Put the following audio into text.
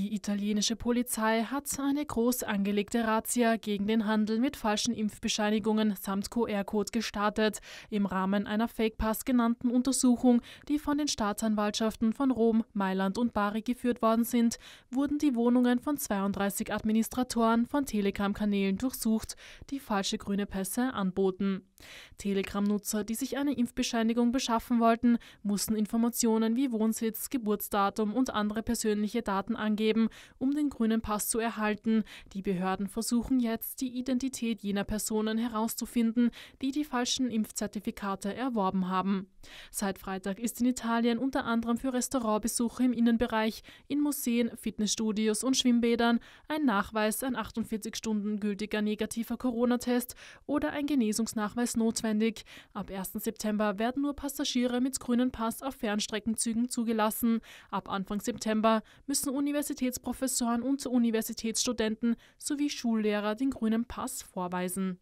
Die italienische Polizei hat eine groß angelegte Razzia gegen den Handel mit falschen Impfbescheinigungen samt QR-Code gestartet, im Rahmen einer Fake-Pass genannten Untersuchung, die von den Staatsanwaltschaften von Rom, Mailand und Bari geführt worden sind, wurden die Wohnungen von 32 Administratoren von Telegram-Kanälen durchsucht, die falsche grüne Pässe anboten. Telegram-Nutzer, die sich eine Impfbescheinigung beschaffen wollten, mussten Informationen wie Wohnsitz, Geburtsdatum und andere persönliche Daten angeben geben, um den grünen Pass zu erhalten. Die Behörden versuchen jetzt, die Identität jener Personen herauszufinden, die die falschen Impfzertifikate erworben haben. Seit Freitag ist in Italien unter anderem für Restaurantbesuche im Innenbereich, in Museen, Fitnessstudios und Schwimmbädern ein Nachweis, ein 48 Stunden gültiger negativer Corona-Test oder ein Genesungsnachweis notwendig. Ab 1. September werden nur Passagiere mit grünen Pass auf Fernstreckenzügen zugelassen. Ab Anfang September müssen Universitäten Universitätsprofessoren und Universitätsstudenten sowie Schullehrer den grünen Pass vorweisen.